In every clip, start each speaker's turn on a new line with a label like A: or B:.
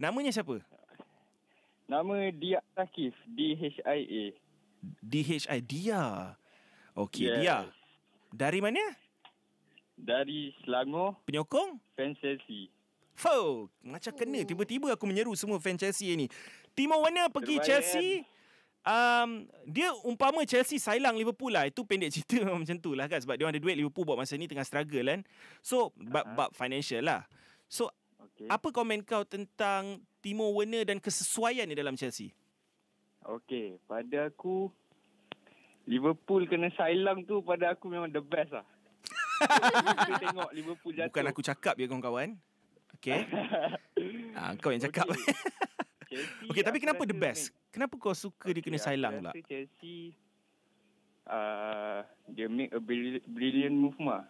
A: Namanya siapa? Nama Dia Takif, D H I A. D H I Dia. Okey, yes. Dia. Dari mana?
B: Dari Selangor. Penyokong? Fans Chelsea.
A: Fo, macam kena tiba-tiba aku menyeru semua fans Chelsea ni. Timo mana pergi Terbayan. Chelsea? Um, dia umpama Chelsea sailang Liverpool lah Itu pendek cerita macam tu lah kan Sebab dia ada duit Liverpool buat masa ni tengah struggle kan So bab, uh-huh. bab financial lah So Okay. Apa komen kau tentang Timo Werner dan kesesuaian dia dalam Chelsea?
B: Okey, pada aku Liverpool kena sailang tu pada aku memang the best lah. Kita
A: tengok Liverpool jatuh. Bukan aku cakap ya kawan-kawan. Okey. ah, kau yang cakap. Okey, okay, tapi kenapa the best? Ni. Kenapa kau suka okay, dia kena sailang pula?
B: Chelsea uh, dia make a brilliant move mah.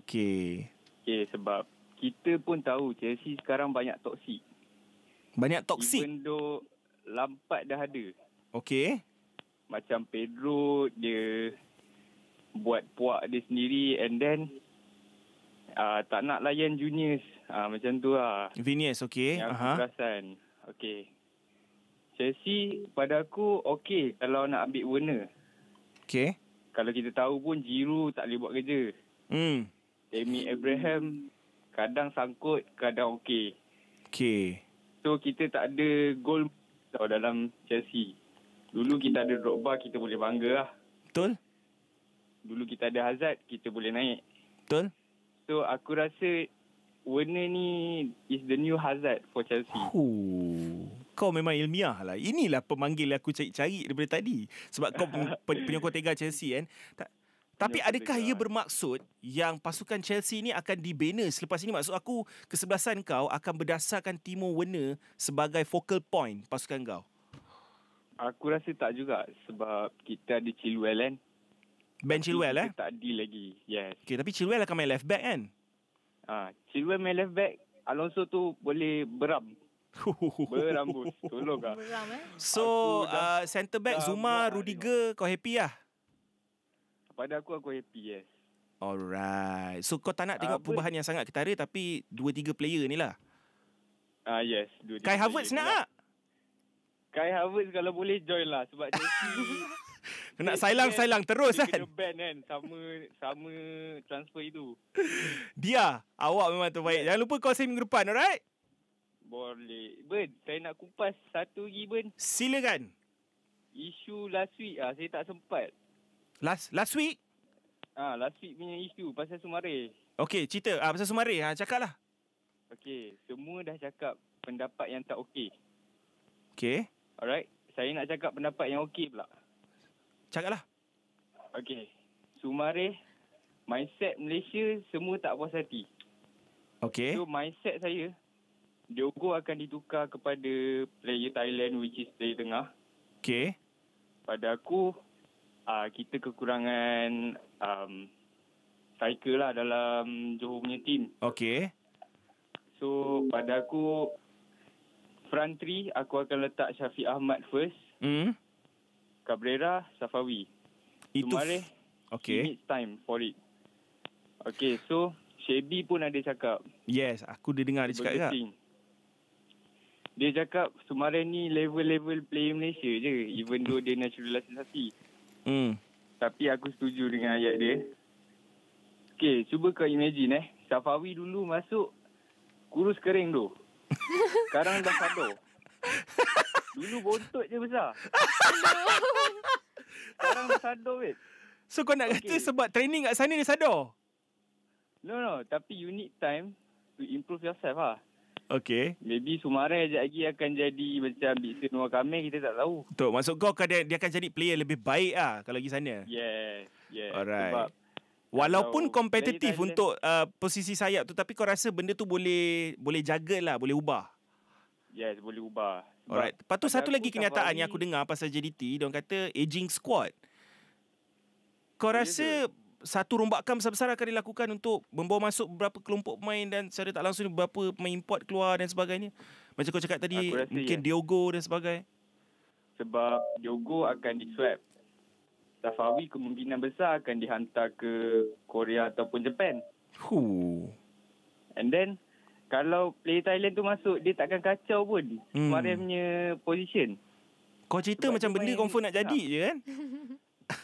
A: Okey.
B: Okey, sebab kita pun tahu Chelsea sekarang banyak toksik. Banyak toksik? Even though lampat dah ada. Okey. Macam Pedro, dia buat puak dia sendiri and then uh, tak nak layan juniors. Uh, ah, macam tu lah.
A: Vinius, okay. Yang uh-huh. aku
B: perasan. okey Chelsea, pada aku, okay kalau nak ambil
A: Werner. Okey.
B: Kalau kita tahu pun, jiru tak boleh buat kerja. Hmm. Amy Abraham kadang sangkut, kadang okey. Okey. So kita tak ada gol dalam Chelsea. Dulu kita ada Drogba, kita boleh bangga lah. Betul. Dulu kita ada Hazard, kita boleh naik.
A: Betul. So aku rasa Werner ni is the new Hazard for Chelsea. Ooh. Kau memang ilmiah lah. Inilah pemanggil aku cari-cari daripada tadi. Sebab kau penyokong tega Chelsea kan. Tak, tapi adakah ia bermaksud yang pasukan Chelsea ini akan dibina selepas ini? Maksud aku kesebelasan kau akan berdasarkan Timo Werner sebagai focal point pasukan kau?
B: Aku rasa tak juga sebab kita ada Chilwell kan. Ben tapi Chilwell eh? Tak ada lagi. Yes.
A: Okay, tapi Chilwell akan main left back kan? Ah, Chilwell main left back. Alonso tu boleh beram. Berambut bus. Tolong lah. Beram eh. So, uh, centre back Zuma, Rudiger kau happy lah? Ya?
B: Pada aku aku happy yes.
A: Alright. So kau tak nak tengok uh, perubahan but... yang sangat ketara tapi 2 3 player ni lah. Ah uh, yes, 2 3. Kai Havertz nak lah. tak?
B: Kai Havertz kalau boleh join lah sebab
A: Chelsea nak sailang sailang terus kan. Kena
B: ban kan sama sama transfer itu.
A: Dia, awak memang terbaik. Jangan lupa call saya minggu depan, alright?
B: Boleh. Ben, saya nak kupas satu lagi, Ben. Silakan. Isu last week ah saya tak sempat.
A: Last last week?
B: Ah, last week punya isu pasal Sumare.
A: Okey, cerita ah pasal Sumare. Ha, ah, cakaplah.
B: Okey, semua dah cakap pendapat yang tak okey. Okey. Alright, saya nak cakap pendapat yang okey pula. Cakaplah. Okey. Sumare mindset Malaysia semua tak puas hati. Okey. So mindset saya Diogo akan ditukar kepada player Thailand which is player tengah. Okay. Pada aku, uh, kita kekurangan um, striker lah dalam Johor punya team. Okay. So pada aku front three aku akan letak Syafiq Ahmad first. Hmm. Cabrera, Safawi. Itu. Sumare, f- okay. time for it. Okay, so Shabby pun ada cakap.
A: Yes, aku dia dengar dia cakap juga.
B: Dia cakap Sumare ni level-level player Malaysia je. Even though dia naturalisasi. Hmm. Tapi aku setuju dengan ayat dia. Okay, cuba kau imagine eh. Safawi dulu masuk kurus kering tu. Sekarang dah
A: sadar. Dulu bontot je besar. Sekarang dah sadar weh. So kau nak okay. kata sebab training kat sana dia sadar?
B: No, no. Tapi you need time to improve yourself lah. Okay. Maybe Sumare aja lagi akan jadi macam Bixen Wakame, kita tak tahu.
A: Betul, masuk kau kan dia, dia akan jadi player lebih baik ah kalau pergi sana?
B: Yes, yes. Alright. Sebab
A: Walaupun kompetitif untuk uh, posisi sayap tu tapi kau rasa benda tu boleh boleh jagalah, boleh ubah.
B: Yes, boleh ubah. Sebab Alright. Lepas satu lagi kenyataan yang aku
A: dengar pasal JDT, dia orang kata aging squad. Kau rasa satu rombakan besar-besar akan dilakukan untuk membawa masuk beberapa kelompok pemain dan secara tak langsung beberapa pemain import keluar dan sebagainya. Macam kau cakap tadi mungkin ya. Diogo dan sebagainya.
B: Sebab Diogo akan diswap swap Safawi kemungkinan besar akan dihantar ke Korea ataupun Jepun.
A: Huh.
B: And then kalau play Thailand tu masuk dia takkan kacau pun hmm. Mariam punya position. Kau cerita sebab macam benda main, confirm nak jadi tak. je kan?